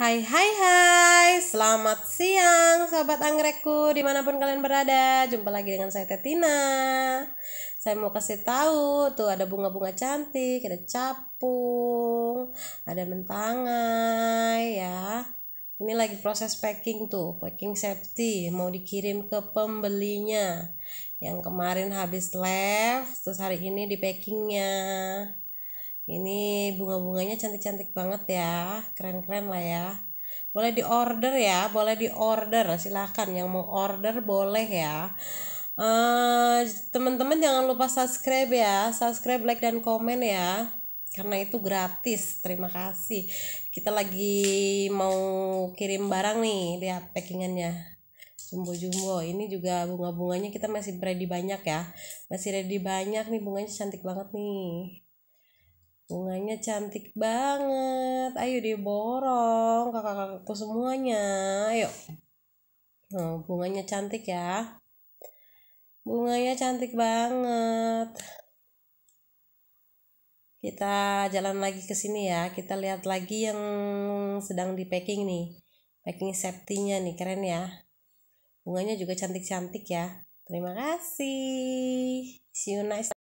Hai hai hai, selamat siang sahabat anggrekku dimanapun kalian berada Jumpa lagi dengan saya Tetina Saya mau kasih tahu tuh ada bunga-bunga cantik, ada capung, ada mentangai ya Ini lagi proses packing tuh, packing safety mau dikirim ke pembelinya Yang kemarin habis left, terus hari ini di packingnya ini bunga-bunganya cantik-cantik banget ya keren-keren lah ya boleh di order ya boleh di order silahkan yang mau order boleh ya eh, teman-teman uh, jangan lupa subscribe ya subscribe like dan komen ya karena itu gratis terima kasih kita lagi mau kirim barang nih lihat packingannya jumbo-jumbo ini juga bunga-bunganya kita masih ready banyak ya masih ready banyak nih bunganya cantik banget nih Bunganya cantik banget. Ayo diborong kakak-kakakku semuanya. Ayo. Nah, bunganya cantik ya. Bunganya cantik banget. Kita jalan lagi ke sini ya. Kita lihat lagi yang sedang di packing nih. Packing safety-nya nih, keren ya. Bunganya juga cantik-cantik ya. Terima kasih. See you next